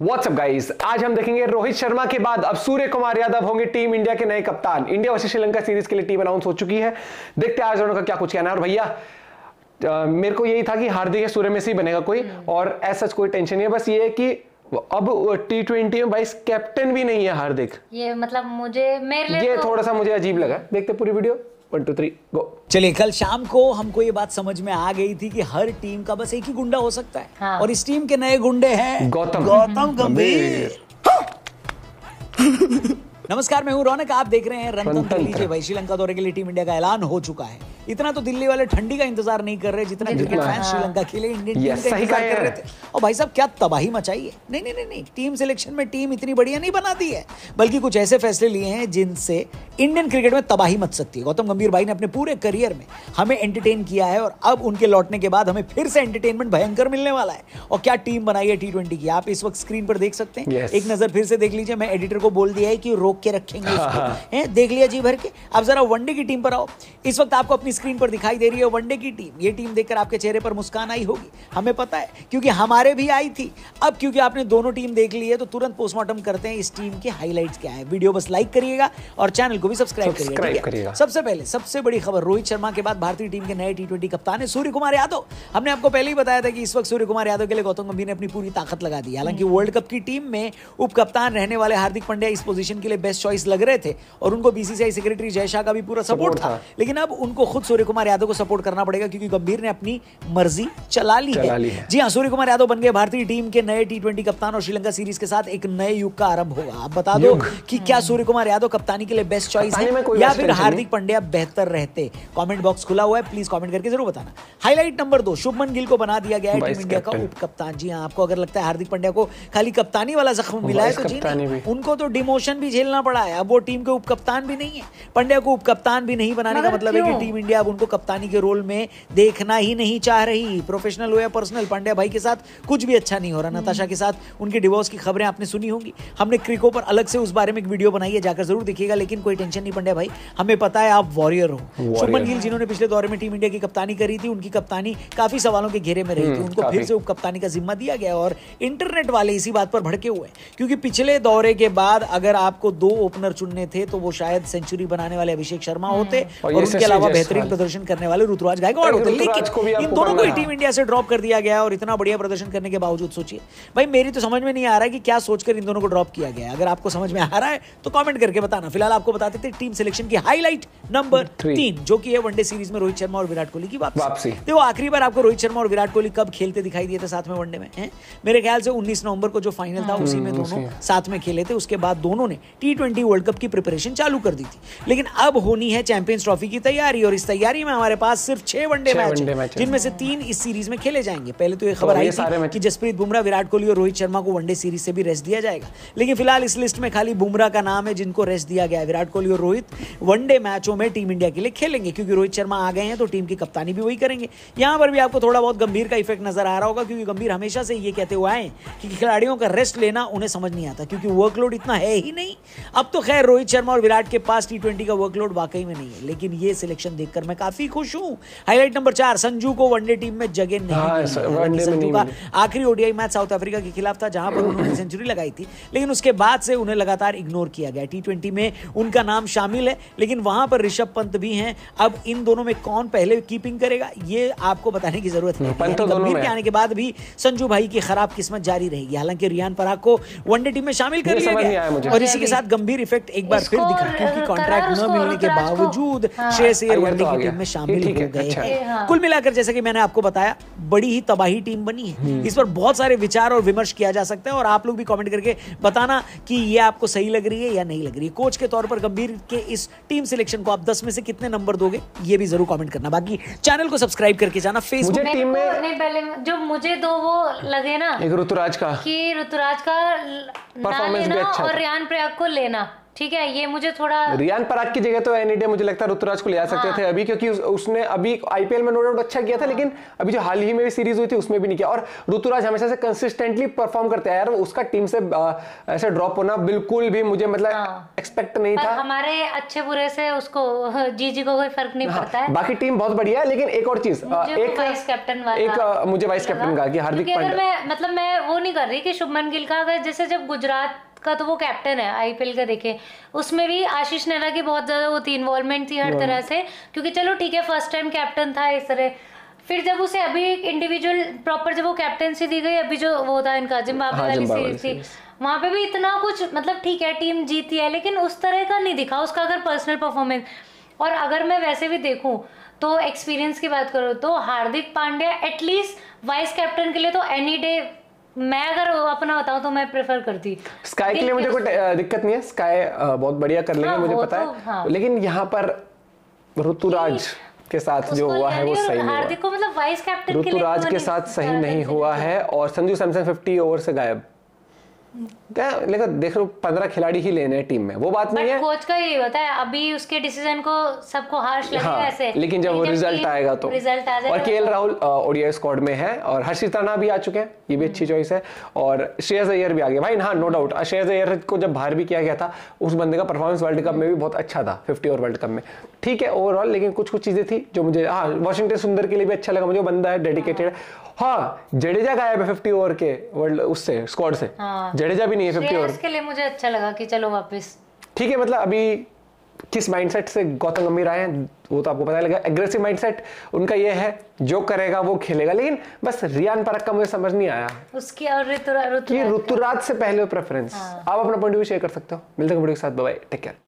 WhatsApp guys आज हम देखेंगे रोहित शर्मा के बाद अब सूर्य कुमार यादव होंगे टीम इंडिया के नए कप्तान इंडिया वर्सेस श्रीलंका सीरीज के लिए टीम अनाउंस हो चुकी है देखते हैं आज उनका क्या कुछ कहना है और भैया मेरे को यही था कि हार्दिक या सूर्य में से ही बनेगा कोई हम्म। और ऐसा कोई टेंशन नहीं है बस ये है कि अब टी ट्वेंटी में वाइस कैप्टन भी नहीं है हार्दिक ये मतलब मुझे मेरे ये तो... थोड़ा सा मुझे अजीब लगा देखते पूरी video one two three go चलिए कल शाम को हमको ये बात समझ में आ गई थी कि हर टीम का बस एक ही गुंडा हो सकता है हाँ। और इस टीम के नए गुंडे हैं गौतम गौतम गंभीर हाँ। नमस्कार मैं हूँ रौनक आप देख रहे हैं रंतन लीजिए भाई श्रीलंका दौरे के लिए टीम इंडिया का ऐलान हो चुका है इतना तो दिल्ली वाले ठंडी का इंतजार नहीं कर रहे जितना क्रिकेट फैन श्रीलंका के लिए इंडियन टीम का इंतजार कर रहे थे और भाई साहब क्या तबाही मचाई है नहीं नहीं नहीं टीम सिलेक्शन में टीम इतनी बढ़िया नहीं बनाती है बल्कि कुछ ऐसे फैसले लिए हैं जिनसे इंडियन क्रिकेट में तबाही मच सकती है गौतम गंभीर भाई ने अपने पूरे करियर में हमें एंटरटेन किया है और अब उनके लौटने के बाद हमें फिर से एंटरटेनमेंट भयंकर मिलने वाला है और क्या टीम बनाई है टी ट्वेंटी की आप इस वक्त स्क्रीन पर देख सकते हैं yes. एक नजर फिर से देख लीजिए मैं एडिटर को बोल दिया है कि रोक के रखेंगे इसको है? देख लिया जी भर के अब जरा वनडे की टीम पर आओ इस वक्त आपको अपनी स्क्रीन पर दिखाई दे रही है वनडे की टीम ये टीम देखकर आपके चेहरे पर मुस्कान आई होगी हमें पता है क्योंकि हमारे भी आई थी अब क्योंकि आपने दोनों टीम देख ली है तो तुरंत पोस्टमार्टम करते हैं इस टीम के हाईलाइट क्या है वीडियो बस लाइक करिएगा और चैनल को भी सब्सक्राइब करिएगा सबसे पहले सबसे बड़ी खबर रोहित शर्मा के बाद भारतीय टीम के नए टी ट्वेंटी कप्तान है सूर्य कुमार यादव हमने आपको पहले ही बताया था कि इस वक्त सूर्य कुमार यादव के लिए गौतम गंभीर ने अपनी पूरी ताकत लगा दी हालांकि वर्ल्ड हम्म। कप की टीम में उप कप्तान रहने वाले हार्दिक पंड्या इस पोजिशन के लिए बेस्ट चॉइस लग रहे थे और उनको बीसीसीआई सेक्रेटरी जय शाह का भी पूरा सपोर्ट था लेकिन अब उनको खुद सूर्य कुमार यादव को सपोर्ट करना पड़ेगा क्योंकि गंभीर ने अपनी मर्जी चला ली है जी हाँ सूर्य कुमार यादव बन गए भारतीय टीम के नए टी ट्वेंटी कप्तान और श्रीलंका सीरीज के साथ एक नए युग का आरंभ होगा आप बता दो कि क्या सूर्य कुमार यादव कप्तानी के लिए बेस्ट चॉइस है या फिर हार्दिक पांड्या बेहतर रहते कमेंट बॉक्स खुला हुआ है प्लीज कमेंट करके जरूर बताना हाईलाइट नंबर दो शुभमन गिल को बना दिया गया है टीम इंडिया का उप कप्तान जी हाँ, आपको अगर लगता है हार्दिक पांड्या को खाली कप्तानी वाला जख्म मिला है तो जी उनको तो डिमोशन भी झेलना पड़ा है अब वो टीम के उप कप्तान भी नहीं है पांड्या को उप कप्तान भी नहीं बनाने का मतलब है कि टीम इंडिया अब उनको कप्तानी के रोल में देखना ही नहीं चाह रही प्रोफेशनल हो या पर्सनल पांड्या भाई के साथ कुछ भी अच्छा नहीं हो रहा नताशा के साथ उनके डिवोर्स की खबरें आपने सुनी होंगी हमने क्रिको पर अलग से उस बारे में एक वीडियो बनाई है जाकर जरूर देखिएगा लेकिन कोई टेंशन नहीं पड़ भाई हमें पता है आप वॉरियर हो सुमन गिल जिन्होंने पिछले दौरे में टीम इंडिया की कप्तानी करी थी उनकी कप्तानी काफी सवालों के घेरे में रही थी हम्म, उनको फिर से उप कप्तानी का जिम्मा दिया गया और इंटरनेट वाले इसी बात पर भड़के हुए क्योंकि पिछले दौरे के बाद अगर आपको दो ओपनर चुनने थे तो वो शायद सेंचुरी बनाने वाले अभिषेक शर्मा हम्म, होते और उसके अलावा बेहतरीन हाँ। प्रदर्शन करने वाले ऋतुराज गायकवाड़ होते लेकिन इन दोनों को टीम इंडिया से ड्रॉप कर दिया गया और इतना बढ़िया प्रदर्शन करने के बावजूद सोचिए भाई मेरी तो समझ में नहीं आ रहा है कि क्या सोचकर इन दोनों को ड्रॉप किया गया अगर आपको समझ में आ रहा है तो कॉमेंट करके बताना फिलहाल आपको बताते करते टीम सिलेक्शन की हाईलाइट नंबर तीन जो कि है वनडे सीरीज में रोहित शर्मा और विराट कोहली की वापसी, वापसी। देखो आखिरी बार आपको रोहित शर्मा और विराट कोहली कब खेलते दिखाई दिए थे साथ में वनडे में है? मेरे ख्याल से 19 नवंबर को जो फाइनल था हाँ। उसी में हम्म, दोनों साथ में खेले थे उसके बाद दोनों ने टी वर्ल्ड कप की प्रिपरेशन चालू कर दी थी लेकिन अब होनी है चैंपियंस ट्रॉफी की तैयारी और इस तैयारी में हमारे पास सिर्फ छह वनडे मैच जिनमें से तीन इस सीरीज में खेले जाएंगे पहले तो ये तो खबर आई थी कि जसप्रीत बुमराह विराट कोहली और रोहित शर्मा को वनडे सीरीज से भी रेस्ट दिया जाएगा लेकिन फिलहाल इस लिस्ट में खाली बुमराह का नाम है जिनको रेस्ट दिया गया है विराट कोहली और रोहित वनडे मैचों में टीम इंडिया के लिए खेलेंगे क्योंकि रोहित शर्मा आ गए हैं तो टीम की कप्तानी भी वही करेंगे यहाँ पर भी आपको थोड़ा बहुत गंभीर का इफेक्ट नजर आ रहा होगा क्योंकि गंभीर हमेशा से ये कहते हुए आए कि खिलाड़ियों का रेस्ट लेना उन्हें समझ नहीं आता क्योंकि वर्कलोड इतना है ही नहीं अब तो खैर रोहित शर्मा और विराट के पास टी का वर्कलोड वाकई में नहीं है लेकिन ये सिलेक्शन देखकर मैं काफी खुश हूँ हाईलाइट नंबर चार संजू को वनडे टीम में जगह नहीं हाँ, संजू का आखिरी ओडीआई मैच साउथ अफ्रीका के खिलाफ था जहां पर उन्होंने सेंचुरी लगाई थी लेकिन उसके बाद से उन्हें लगातार इग्नोर किया गया टी में उनका नाम शामिल है लेकिन वहां पर ऋषभ पंत भी हैं अब इन दोनों में कौन पहले कीपिंग करेगा ये आपको बताने की जरूरत नहीं पंत गंभीर के आने के बाद भी संजू भाई की खराब किस्मत जारी रहेगी हालांकि रियान पराग को वनडे टीम में शामिल कर लिया गया और इसी के साथ गंभीर इफेक्ट एक बार फिर दिखा क्योंकि uh, कॉन्ट्रैक्ट न मिलने के बावजूद श्रेयस अय्यर वनडे की टीम में शामिल हो गए अच्छा। हैं हाँ। कुल मिलाकर जैसे कि मैंने आपको बताया बड़ी ही तबाही टीम बनी है हम्म। इस पर बहुत सारे विचार और विमर्श किया जा सकता है और आप लोग भी कमेंट करके बताना कि ये आपको सही लग रही है या नहीं लग रही है कोच के तौर पर गंभीर गंभीर के इस टीम सिलेक्शन को आप दस में से कितने नंबर दोगे ये भी जरूर कॉमेंट करना बाकी चैनल को सब्सक्राइब करके जाना फेसबुक टीम में पहले जो मुझे दो वो लगे ना एक ऋतुराज का कि ऋतुराज का भी लेना अच्छा और रियान प्रयाग को लेना ठीक है ये मुझे थोड़ा रियान पराग की जगह तो एन इंडिया मुझे लगता है ऋतुराज को ले आ सकते हाँ। थे अभी क्योंकि उस, उसने अभी आईपीएल में नो डाउट अच्छा किया था हाँ। लेकिन अभी जो हाल ही में भी सीरीज हुई थी उसमें भी नहीं किया और ऋतुराज हमेशा से कंसिस्टेंटली परफॉर्म करते हैं यार उसका टीम से ऐसे ड्रॉप होना बिल्कुल भी मुझे मतलब एक्सपेक्ट हाँ। नहीं था हमारे अच्छे बुरे से उसको जी जी को कोई फर्क नहीं हाँ, पड़ता है बाकी टीम बहुत बढ़िया है लेकिन एक और चीज एक वाइस कैप्टन एक मुझे वाइस कैप्टन का कि हार्दिक पांड्या मतलब मैं वो नहीं कर रही की शुभमन गिल का जैसे जब गुजरात का तो वो कैप्टन है आईपीएल का देखे उसमें भी आशीष नैना की बहुत ज़्यादा वो थी इन्वॉल्वमेंट थी हर हाँ। तरह से क्योंकि चलो ठीक है फर्स्ट टाइम कैप्टन था इस तरह फिर जब उसे अभी इंडिविजुअल प्रॉपर जब वो कैप्टनसी दी गई अभी जो वो था इनका जिम्बाब्वे हाँ, वाली सीरीज थी वहाँ पे भी इतना कुछ मतलब ठीक है टीम जीती है लेकिन उस तरह का नहीं दिखा उसका अगर पर्सनल परफॉर्मेंस और अगर मैं वैसे भी देखूँ तो एक्सपीरियंस की बात करो तो Hardik Pandya at least vice captain के लिए तो एनी डे मैं अगर अपना बताऊं तो मैं प्रेफर करती स्काई के लिए मुझे कोई दिक्कत नहीं है स्काई बहुत बढ़िया कर लेंगे हाँ, मुझे पता तो, है हाँ। लेकिन यहाँ पर ऋतुराज के साथ जो हुआ है वो सही नहीं हुआ मतलब ऋतुराज के साथ सही हाँ, नहीं हुआ है और संजू सैमसन फिफ्टी ओवर से गायब देखो देख लो पंद्रह खिलाड़ी ही लेने टीम में वो बात नहीं है कोच का ही होता है अभी उसके डिसीजन को सबको हार्श लगेगा हाँ, ऐसे लेकिन जब वो रिजल्ट आएगा तो रिजल्ट आ और के राहुल ओडिया स्क्वाड में है और हर्षित राणा भी आ चुके हैं ये भी अच्छी चॉइस है और श्रेयस अयर भी आ गया भाई हाँ नो डाउट श्रेयस अयर को जब बाहर भी किया गया था उस बंदे का परफॉर्मेंस वर्ल्ड कप में भी बहुत अच्छा था फिफ्टी ओवर वर्ल्ड कप में ठीक है ओवरऑल लेकिन कुछ कुछ चीजें थी जो मुझे हाँ वॉशिंगटन सुंदर के लिए भी अच्छा लगा मुझे बंदा है डेडिकेटेड हाँ।, हाँ जडेजा गायब है फिफ्टी ओवर के वर्ल्ड उससे स्क्वाड से हाँ। जडेजा भी नहीं है फिफ्टी ओवर के लिए मुझे अच्छा लगा कि चलो वापस ठीक है मतलब अभी किस माइंडसेट से गौतम गंभीर आए हैं वो तो आपको पता लगेगा एग्रेसिव माइंडसेट उनका ये है जो करेगा वो खेलेगा लेकिन बस रियान परक का मुझे समझ नहीं आया उसकी और ऋतुराज से पहले प्रेफरेंस हाँ। आप अपना पॉइंट ऑफ व्यू शेयर कर सकते हो मिलते हैं वीडियो के साथ बाय टेक केयर